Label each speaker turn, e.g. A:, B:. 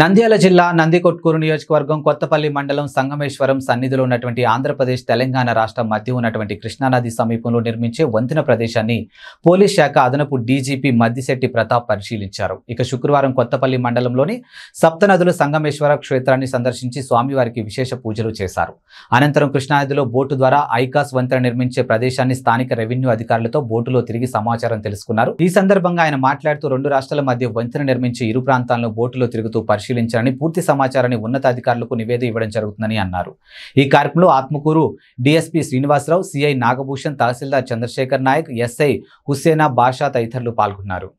A: నంద్యాల జిల్లా నందికొట్కూరు నియోజకవర్గం కొత్తపల్లి మండలం సంగమేశ్వరం సన్నిధిలో ఉన్నటువంటి ఆంధ్రప్రదేశ్ తెలంగాణ రాష్ట్రం మధ్య ఉన్నటువంటి కృష్ణానది సమీపంలో నిర్మించే వంతెన ప్రదేశాన్ని పోలీస్ శాఖ అదనపు డీజీపీ మద్దిశెట్టి ప్రతాప్ పరిశీలించారు ఇక శుక్రవారం కొత్తపల్లి మండలంలోని సప్తనదులు సంగమేశ్వర క్షేత్రాన్ని సందర్శించి స్వామివారికి విశేష పూజలు చేశారు అనంతరం కృష్ణానదిలో బోటు ద్వారా ఐకాస్ వంతెన నిర్మించే ప్రదేశాన్ని స్థానిక రెవెన్యూ అధికారులతో బోటులో తిరిగి సమాచారం తెలుసుకున్నారు ఈ సందర్భంగా ఆయన మాట్లాడుతూ రెండు రాష్ట్రాల మధ్య వంతెన నిర్మించి ఇరు ప్రాంతాల్లో బోటులో తిరుగుతూ పరిశీలించాలని పూర్తి సమాచారాన్ని ఉన్నతాధికారులకు నివేదిక ఇవ్వడం జరుగుతుందని అన్నారు ఈ కార్యక్రమంలో ఆత్మకూరు డిఎస్పీ శ్రీనివాసరావు సిఐ నాగభూషణ్ తహసీల్దార్ చంద్రశేఖర్ నాయక్ ఎస్ఐ హుస్సేనా బాషా తదితరులు పాల్గొన్నారు